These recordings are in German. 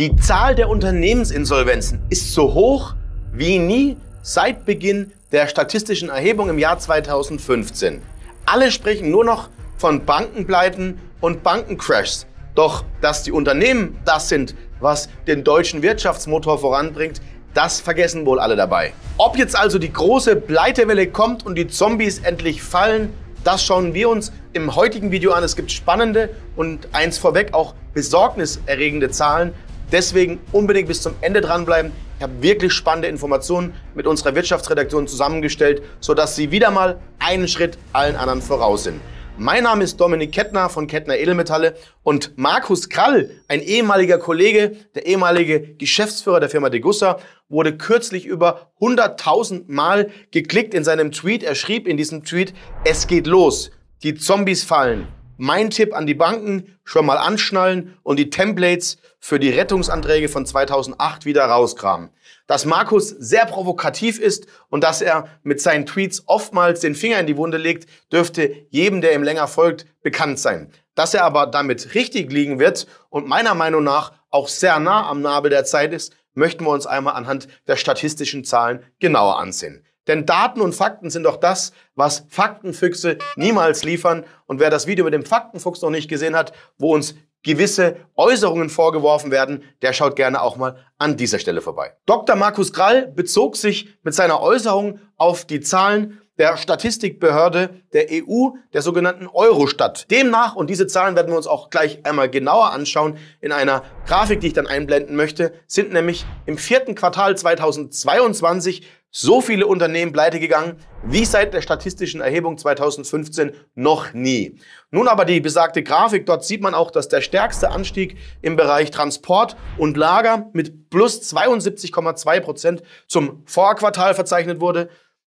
Die Zahl der Unternehmensinsolvenzen ist so hoch wie nie seit Beginn der statistischen Erhebung im Jahr 2015. Alle sprechen nur noch von Bankenpleiten und Bankencrashs. Doch dass die Unternehmen das sind, was den deutschen Wirtschaftsmotor voranbringt, das vergessen wohl alle dabei. Ob jetzt also die große Pleitewelle kommt und die Zombies endlich fallen, das schauen wir uns im heutigen Video an. Es gibt spannende und eins vorweg auch besorgniserregende Zahlen, Deswegen unbedingt bis zum Ende dranbleiben. Ich habe wirklich spannende Informationen mit unserer Wirtschaftsredaktion zusammengestellt, sodass Sie wieder mal einen Schritt allen anderen voraus sind. Mein Name ist Dominik Kettner von Kettner Edelmetalle und Markus Krall, ein ehemaliger Kollege, der ehemalige Geschäftsführer der Firma Degussa, wurde kürzlich über 100.000 Mal geklickt in seinem Tweet. Er schrieb in diesem Tweet, es geht los, die Zombies fallen. Mein Tipp an die Banken, schon mal anschnallen und die Templates für die Rettungsanträge von 2008 wieder rauskramen. Dass Markus sehr provokativ ist und dass er mit seinen Tweets oftmals den Finger in die Wunde legt, dürfte jedem, der ihm länger folgt, bekannt sein. Dass er aber damit richtig liegen wird und meiner Meinung nach auch sehr nah am Nabel der Zeit ist, möchten wir uns einmal anhand der statistischen Zahlen genauer ansehen. Denn Daten und Fakten sind doch das, was Faktenfüchse niemals liefern. Und wer das Video mit dem Faktenfuchs noch nicht gesehen hat, wo uns gewisse Äußerungen vorgeworfen werden, der schaut gerne auch mal an dieser Stelle vorbei. Dr. Markus Grall bezog sich mit seiner Äußerung auf die Zahlen der Statistikbehörde der EU, der sogenannten Eurostat. Demnach, und diese Zahlen werden wir uns auch gleich einmal genauer anschauen in einer Grafik, die ich dann einblenden möchte, sind nämlich im vierten Quartal 2022 so viele Unternehmen pleitegegangen wie seit der statistischen Erhebung 2015 noch nie. Nun aber die besagte Grafik, dort sieht man auch, dass der stärkste Anstieg im Bereich Transport und Lager mit plus 72,2 Prozent zum Vorquartal verzeichnet wurde.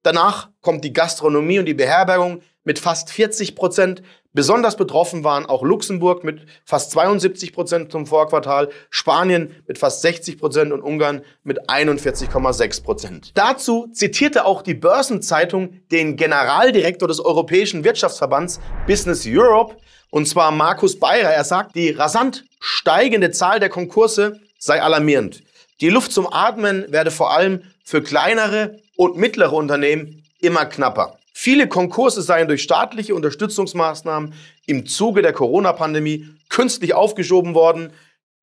Danach kommt die Gastronomie und die Beherbergung mit fast 40 Prozent. Besonders betroffen waren auch Luxemburg mit fast 72 Prozent zum Vorquartal, Spanien mit fast 60 Prozent und Ungarn mit 41,6 Prozent. Dazu zitierte auch die Börsenzeitung den Generaldirektor des Europäischen Wirtschaftsverbands Business Europe, und zwar Markus Beirer. Er sagt, die rasant steigende Zahl der Konkurse sei alarmierend. Die Luft zum Atmen werde vor allem für kleinere und mittlere Unternehmen immer knapper. Viele Konkurse seien durch staatliche Unterstützungsmaßnahmen im Zuge der Corona-Pandemie künstlich aufgeschoben worden.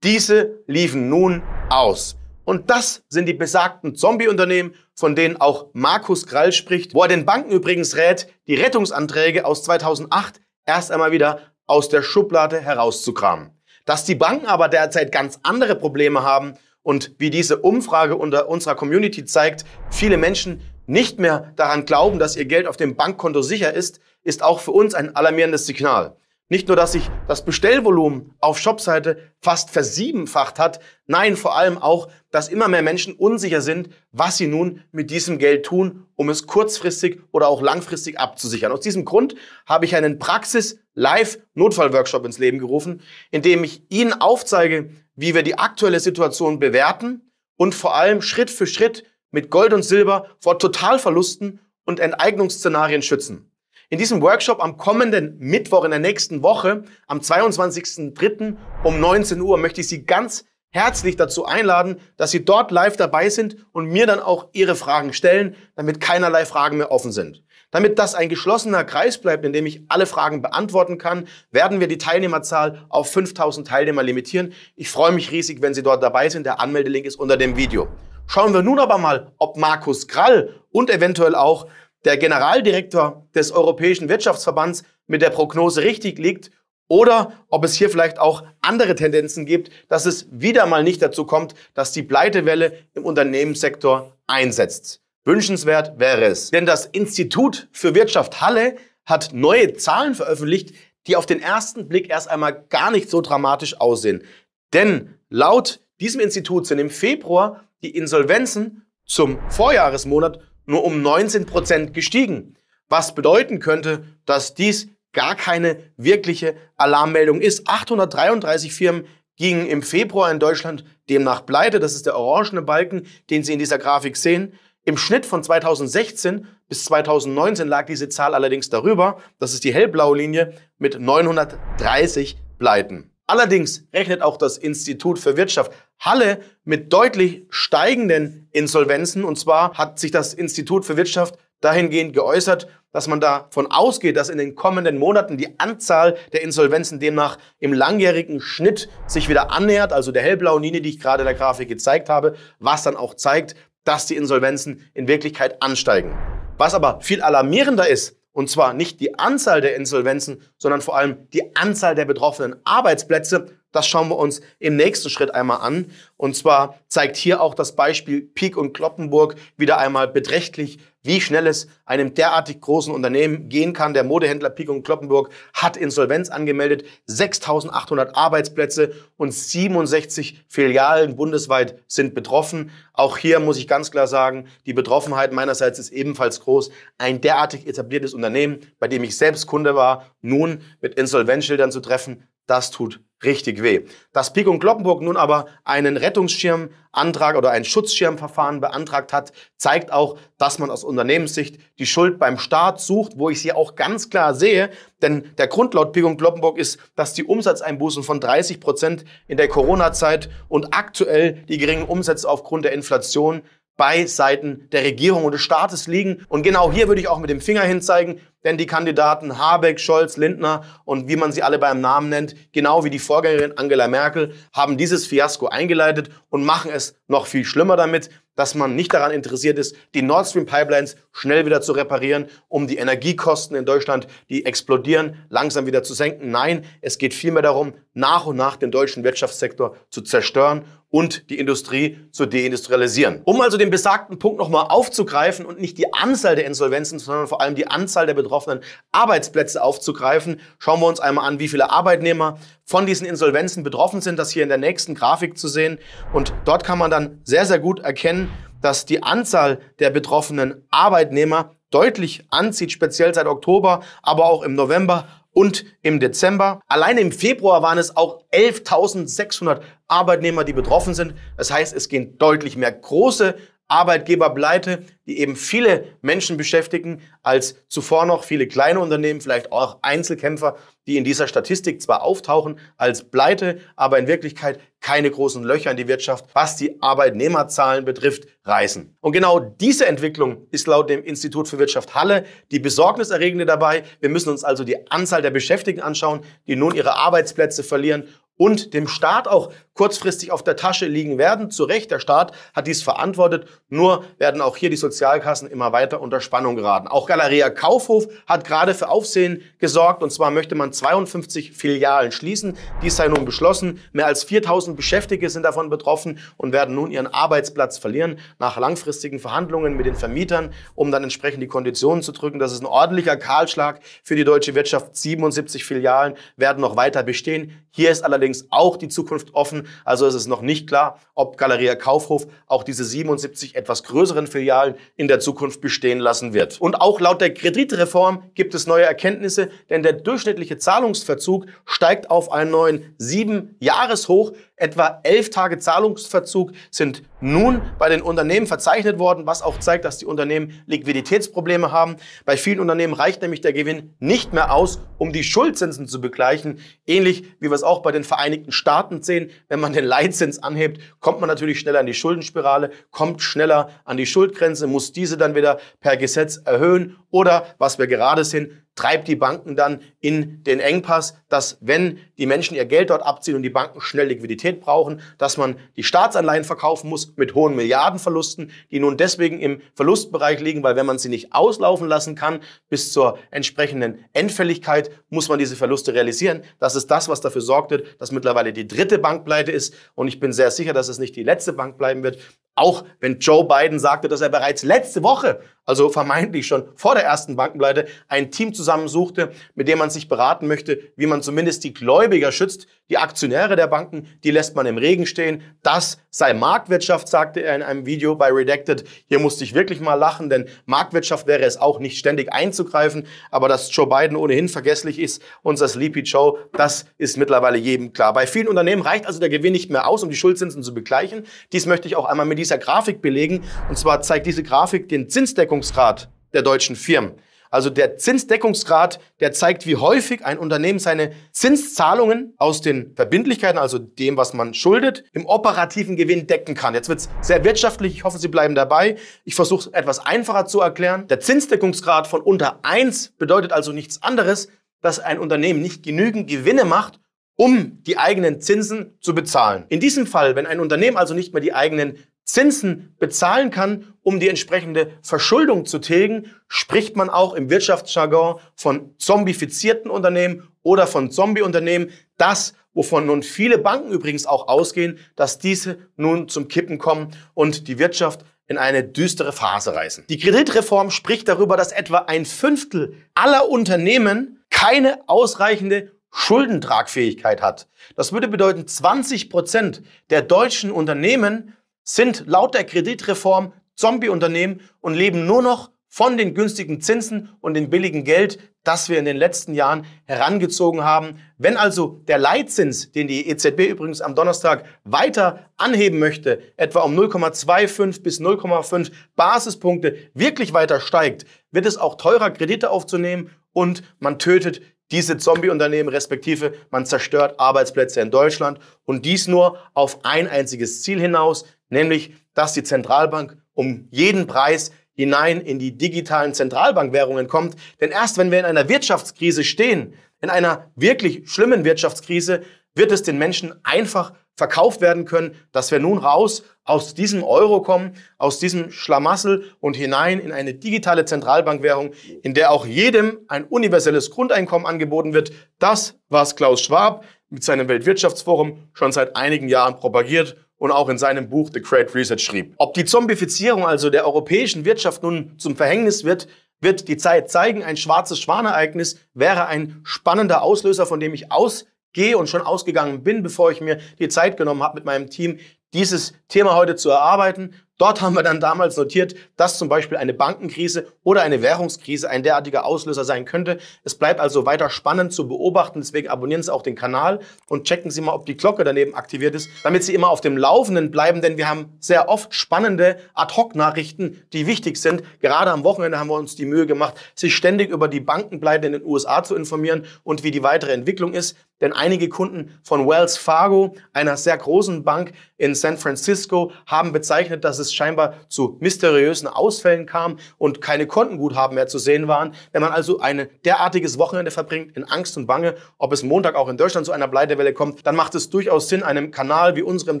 Diese liefen nun aus. Und das sind die besagten Zombie-Unternehmen, von denen auch Markus Krall spricht, wo er den Banken übrigens rät, die Rettungsanträge aus 2008 erst einmal wieder aus der Schublade herauszukramen. Dass die Banken aber derzeit ganz andere Probleme haben und wie diese Umfrage unter unserer Community zeigt, viele Menschen nicht mehr daran glauben, dass ihr Geld auf dem Bankkonto sicher ist, ist auch für uns ein alarmierendes Signal. Nicht nur, dass sich das Bestellvolumen auf Shopseite fast versiebenfacht hat, nein, vor allem auch, dass immer mehr Menschen unsicher sind, was sie nun mit diesem Geld tun, um es kurzfristig oder auch langfristig abzusichern. Aus diesem Grund habe ich einen Praxis-Live-Notfall-Workshop ins Leben gerufen, in dem ich Ihnen aufzeige, wie wir die aktuelle Situation bewerten und vor allem Schritt für Schritt mit Gold und Silber vor Totalverlusten und Enteignungsszenarien schützen. In diesem Workshop am kommenden Mittwoch in der nächsten Woche, am 22.03. um 19 Uhr, möchte ich Sie ganz herzlich dazu einladen, dass Sie dort live dabei sind und mir dann auch Ihre Fragen stellen, damit keinerlei Fragen mehr offen sind. Damit das ein geschlossener Kreis bleibt, in dem ich alle Fragen beantworten kann, werden wir die Teilnehmerzahl auf 5000 Teilnehmer limitieren. Ich freue mich riesig, wenn Sie dort dabei sind. Der Anmeldelink ist unter dem Video. Schauen wir nun aber mal, ob Markus Krall und eventuell auch der Generaldirektor des Europäischen Wirtschaftsverbands mit der Prognose richtig liegt oder ob es hier vielleicht auch andere Tendenzen gibt, dass es wieder mal nicht dazu kommt, dass die Pleitewelle im Unternehmenssektor einsetzt. Wünschenswert wäre es. Denn das Institut für Wirtschaft Halle hat neue Zahlen veröffentlicht, die auf den ersten Blick erst einmal gar nicht so dramatisch aussehen. Denn laut diesem Institut sind im Februar die Insolvenzen zum Vorjahresmonat nur um 19 Prozent gestiegen, was bedeuten könnte, dass dies gar keine wirkliche Alarmmeldung ist. 833 Firmen gingen im Februar in Deutschland demnach pleite. Das ist der orangene Balken, den Sie in dieser Grafik sehen. Im Schnitt von 2016 bis 2019 lag diese Zahl allerdings darüber. Das ist die hellblaue Linie mit 930 Pleiten. Allerdings rechnet auch das Institut für Wirtschaft Halle mit deutlich steigenden Insolvenzen. Und zwar hat sich das Institut für Wirtschaft dahingehend geäußert, dass man davon ausgeht, dass in den kommenden Monaten die Anzahl der Insolvenzen demnach im langjährigen Schnitt sich wieder annähert, also der hellblauen Linie, die ich gerade in der Grafik gezeigt habe, was dann auch zeigt, dass die Insolvenzen in Wirklichkeit ansteigen. Was aber viel alarmierender ist, und zwar nicht die Anzahl der Insolvenzen, sondern vor allem die Anzahl der betroffenen Arbeitsplätze. Das schauen wir uns im nächsten Schritt einmal an. Und zwar zeigt hier auch das Beispiel Peak und Kloppenburg wieder einmal beträchtlich, wie schnell es einem derartig großen Unternehmen gehen kann. Der Modehändler Pico und Kloppenburg hat Insolvenz angemeldet, 6.800 Arbeitsplätze und 67 Filialen bundesweit sind betroffen. Auch hier muss ich ganz klar sagen, die Betroffenheit meinerseits ist ebenfalls groß. Ein derartig etabliertes Unternehmen, bei dem ich selbst Kunde war, nun mit Insolvenzschildern zu treffen, das tut richtig weh. Dass Pik und Kloppenburg nun aber einen Rettungsschirmantrag oder ein Schutzschirmverfahren beantragt hat, zeigt auch, dass man aus Unternehmenssicht die Schuld beim Staat sucht, wo ich sie auch ganz klar sehe. Denn der Grund laut Pik und Kloppenburg ist, dass die Umsatzeinbußen von 30 Prozent in der Corona-Zeit und aktuell die geringen Umsätze aufgrund der Inflation bei Seiten der Regierung und des Staates liegen. Und genau hier würde ich auch mit dem Finger hinzeigen, denn die Kandidaten Habeck, Scholz, Lindner und wie man sie alle beim Namen nennt, genau wie die Vorgängerin Angela Merkel, haben dieses Fiasko eingeleitet und machen es noch viel schlimmer damit, dass man nicht daran interessiert ist, die Nord Stream Pipelines schnell wieder zu reparieren, um die Energiekosten in Deutschland, die explodieren, langsam wieder zu senken. Nein, es geht vielmehr darum, nach und nach den deutschen Wirtschaftssektor zu zerstören und die Industrie zu deindustrialisieren. Um also den besagten Punkt nochmal aufzugreifen und nicht die Anzahl der Insolvenzen, sondern vor allem die Anzahl der Betroffenen betroffenen Arbeitsplätze aufzugreifen, schauen wir uns einmal an, wie viele Arbeitnehmer von diesen Insolvenzen betroffen sind. Das hier in der nächsten Grafik zu sehen. Und dort kann man dann sehr, sehr gut erkennen, dass die Anzahl der betroffenen Arbeitnehmer deutlich anzieht, speziell seit Oktober, aber auch im November und im Dezember. Allein im Februar waren es auch 11.600 Arbeitnehmer, die betroffen sind. Das heißt, es gehen deutlich mehr große Arbeitgeberpleite, die eben viele Menschen beschäftigen, als zuvor noch viele kleine Unternehmen, vielleicht auch Einzelkämpfer, die in dieser Statistik zwar auftauchen als Pleite, aber in Wirklichkeit keine großen Löcher in die Wirtschaft, was die Arbeitnehmerzahlen betrifft, reißen. Und genau diese Entwicklung ist laut dem Institut für Wirtschaft Halle die besorgniserregende dabei. Wir müssen uns also die Anzahl der Beschäftigten anschauen, die nun ihre Arbeitsplätze verlieren und dem Staat auch kurzfristig auf der Tasche liegen werden. Zu Recht, der Staat hat dies verantwortet, nur werden auch hier die Sozialkassen immer weiter unter Spannung geraten. Auch Galeria Kaufhof hat gerade für Aufsehen gesorgt und zwar möchte man 52 Filialen schließen. Dies sei nun beschlossen. Mehr als 4000 Beschäftigte sind davon betroffen und werden nun ihren Arbeitsplatz verlieren nach langfristigen Verhandlungen mit den Vermietern, um dann entsprechend die Konditionen zu drücken. Das ist ein ordentlicher Kahlschlag für die deutsche Wirtschaft. 77 Filialen werden noch weiter bestehen. Hier ist allerdings allerdings auch die Zukunft offen. Also es ist noch nicht klar, ob Galeria Kaufhof auch diese 77 etwas größeren Filialen in der Zukunft bestehen lassen wird. Und auch laut der Kreditreform gibt es neue Erkenntnisse, denn der durchschnittliche Zahlungsverzug steigt auf einen neuen 7-Jahres-Hoch. Etwa elf Tage Zahlungsverzug sind nun bei den Unternehmen verzeichnet worden, was auch zeigt, dass die Unternehmen Liquiditätsprobleme haben. Bei vielen Unternehmen reicht nämlich der Gewinn nicht mehr aus, um die Schuldzinsen zu begleichen. Ähnlich wie wir es auch bei den Vereinigten Staaten sehen. Wenn man den Leitzins anhebt, kommt man natürlich schneller in die Schuldenspirale, kommt schneller an die Schuldgrenze, muss diese dann wieder per Gesetz erhöhen oder, was wir gerade sehen, treibt die Banken dann in den Engpass, dass wenn die Menschen ihr Geld dort abziehen und die Banken schnell Liquidität brauchen, dass man die Staatsanleihen verkaufen muss mit hohen Milliardenverlusten, die nun deswegen im Verlustbereich liegen, weil wenn man sie nicht auslaufen lassen kann bis zur entsprechenden Endfälligkeit, muss man diese Verluste realisieren. Das ist das, was dafür sorgte, dass mittlerweile die dritte Bankpleite ist und ich bin sehr sicher, dass es nicht die letzte Bank bleiben wird. Auch wenn Joe Biden sagte, dass er bereits letzte Woche, also vermeintlich schon vor der ersten Bankenpleite, ein Team zusammen zusammensuchte, mit dem man sich beraten möchte, wie man zumindest die Gläubiger schützt. Die Aktionäre der Banken, die lässt man im Regen stehen. Das sei Marktwirtschaft, sagte er in einem Video bei Redacted. Hier musste ich wirklich mal lachen, denn Marktwirtschaft wäre es auch nicht ständig einzugreifen. Aber dass Joe Biden ohnehin vergesslich ist, unser Sleepy Joe, das ist mittlerweile jedem klar. Bei vielen Unternehmen reicht also der Gewinn nicht mehr aus, um die Schuldzinsen zu begleichen. Dies möchte ich auch einmal mit dieser Grafik belegen. Und zwar zeigt diese Grafik den Zinsdeckungsgrad der deutschen Firmen. Also der Zinsdeckungsgrad, der zeigt, wie häufig ein Unternehmen seine Zinszahlungen aus den Verbindlichkeiten, also dem, was man schuldet, im operativen Gewinn decken kann. Jetzt wird es sehr wirtschaftlich. Ich hoffe, Sie bleiben dabei. Ich versuche es etwas einfacher zu erklären. Der Zinsdeckungsgrad von unter eins bedeutet also nichts anderes, dass ein Unternehmen nicht genügend Gewinne macht, um die eigenen Zinsen zu bezahlen. In diesem Fall, wenn ein Unternehmen also nicht mehr die eigenen Zinsen bezahlen kann, um die entsprechende Verschuldung zu tilgen, spricht man auch im Wirtschaftsjargon von zombifizierten Unternehmen oder von Zombieunternehmen. Das, wovon nun viele Banken übrigens auch ausgehen, dass diese nun zum Kippen kommen und die Wirtschaft in eine düstere Phase reißen. Die Kreditreform spricht darüber, dass etwa ein Fünftel aller Unternehmen keine ausreichende Schuldentragfähigkeit hat. Das würde bedeuten, 20 Prozent der deutschen Unternehmen sind laut der Kreditreform Zombieunternehmen und leben nur noch von den günstigen Zinsen und dem billigen Geld, das wir in den letzten Jahren herangezogen haben. Wenn also der Leitzins, den die EZB übrigens am Donnerstag weiter anheben möchte, etwa um 0,25 bis 0,5 Basispunkte wirklich weiter steigt, wird es auch teurer, Kredite aufzunehmen und man tötet diese Zombie-Unternehmen, respektive man zerstört Arbeitsplätze in Deutschland und dies nur auf ein einziges Ziel hinaus, nämlich, dass die Zentralbank um jeden Preis hinein in die digitalen Zentralbankwährungen kommt. Denn erst wenn wir in einer Wirtschaftskrise stehen, in einer wirklich schlimmen Wirtschaftskrise, wird es den Menschen einfach verkauft werden können, dass wir nun raus aus diesem Euro kommen, aus diesem Schlamassel und hinein in eine digitale Zentralbankwährung, in der auch jedem ein universelles Grundeinkommen angeboten wird. Das, was Klaus Schwab mit seinem Weltwirtschaftsforum schon seit einigen Jahren propagiert und auch in seinem Buch The Great Reset schrieb. Ob die Zombifizierung also der europäischen Wirtschaft nun zum Verhängnis wird, wird die Zeit zeigen. Ein schwarzes Schwanereignis wäre ein spannender Auslöser, von dem ich aus gehe und schon ausgegangen bin, bevor ich mir die Zeit genommen habe, mit meinem Team dieses Thema heute zu erarbeiten, Dort haben wir dann damals notiert, dass zum Beispiel eine Bankenkrise oder eine Währungskrise ein derartiger Auslöser sein könnte. Es bleibt also weiter spannend zu beobachten. Deswegen abonnieren Sie auch den Kanal und checken Sie mal, ob die Glocke daneben aktiviert ist, damit Sie immer auf dem Laufenden bleiben. Denn wir haben sehr oft spannende Ad-Hoc-Nachrichten, die wichtig sind. Gerade am Wochenende haben wir uns die Mühe gemacht, sich ständig über die Bankenpleite in den USA zu informieren und wie die weitere Entwicklung ist. Denn einige Kunden von Wells Fargo, einer sehr großen Bank in San Francisco, haben bezeichnet, dass es scheinbar zu mysteriösen Ausfällen kam und keine Kontenguthaben mehr zu sehen waren. Wenn man also ein derartiges Wochenende verbringt in Angst und Bange, ob es Montag auch in Deutschland zu einer Pleitewelle kommt, dann macht es durchaus Sinn, einem Kanal wie unserem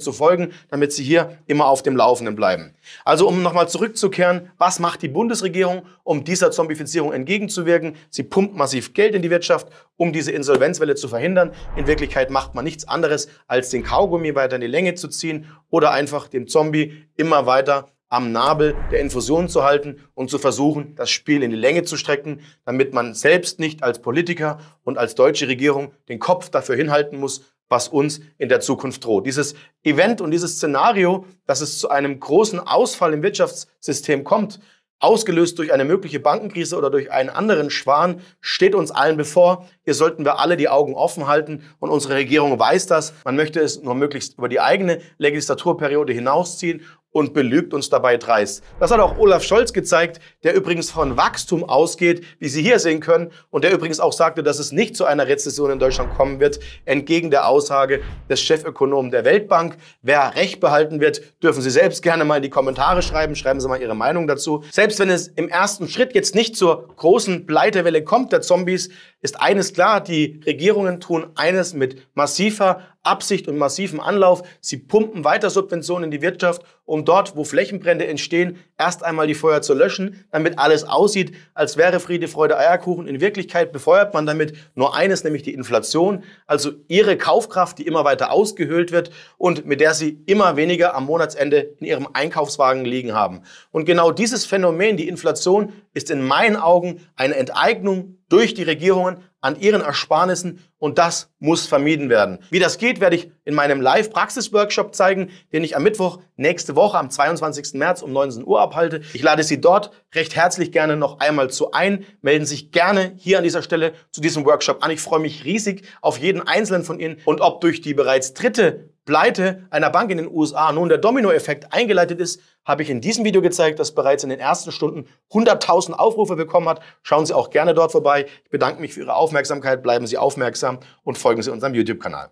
zu folgen, damit Sie hier immer auf dem Laufenden bleiben. Also um nochmal zurückzukehren, was macht die Bundesregierung, um dieser Zombifizierung entgegenzuwirken? Sie pumpt massiv Geld in die Wirtschaft, um diese Insolvenzwelle zu verhindern. In Wirklichkeit macht man nichts anderes, als den Kaugummi weiter in die Länge zu ziehen oder einfach dem Zombie immer weiter weiter am Nabel der Infusion zu halten und zu versuchen, das Spiel in die Länge zu strecken, damit man selbst nicht als Politiker und als deutsche Regierung den Kopf dafür hinhalten muss, was uns in der Zukunft droht. Dieses Event und dieses Szenario, dass es zu einem großen Ausfall im Wirtschaftssystem kommt, ausgelöst durch eine mögliche Bankenkrise oder durch einen anderen Schwan, steht uns allen bevor. Hier sollten wir alle die Augen offen halten und unsere Regierung weiß das. Man möchte es nur möglichst über die eigene Legislaturperiode hinausziehen und belügt uns dabei dreist. Das hat auch Olaf Scholz gezeigt, der übrigens von Wachstum ausgeht, wie Sie hier sehen können, und der übrigens auch sagte, dass es nicht zu einer Rezession in Deutschland kommen wird, entgegen der Aussage des Chefökonomen der Weltbank. Wer Recht behalten wird, dürfen Sie selbst gerne mal in die Kommentare schreiben, schreiben Sie mal Ihre Meinung dazu. Selbst wenn es im ersten Schritt jetzt nicht zur großen Pleitewelle kommt der Zombies, ist eines klar, die Regierungen tun eines mit massiver Absicht und massiven Anlauf. Sie pumpen weiter Subventionen in die Wirtschaft, um dort, wo Flächenbrände entstehen, erst einmal die Feuer zu löschen, damit alles aussieht, als wäre Friede, Freude, Eierkuchen. In Wirklichkeit befeuert man damit nur eines, nämlich die Inflation, also ihre Kaufkraft, die immer weiter ausgehöhlt wird und mit der sie immer weniger am Monatsende in ihrem Einkaufswagen liegen haben. Und genau dieses Phänomen, die Inflation, ist in meinen Augen eine Enteignung durch die Regierungen an ihren Ersparnissen und das muss vermieden werden. Wie das geht, werde ich in meinem Live-Praxis-Workshop zeigen, den ich am Mittwoch nächste Woche am 22. März um 19 Uhr abhalte. Ich lade Sie dort recht herzlich gerne noch einmal zu ein. Melden sich gerne hier an dieser Stelle zu diesem Workshop an. Ich freue mich riesig auf jeden einzelnen von Ihnen und ob durch die bereits dritte Pleite einer Bank in den USA nun der Dominoeffekt eingeleitet ist, habe ich in diesem Video gezeigt, das bereits in den ersten Stunden 100.000 Aufrufe bekommen hat. Schauen Sie auch gerne dort vorbei. Ich bedanke mich für Ihre Aufmerksamkeit, bleiben Sie aufmerksam und folgen Sie unserem YouTube-Kanal.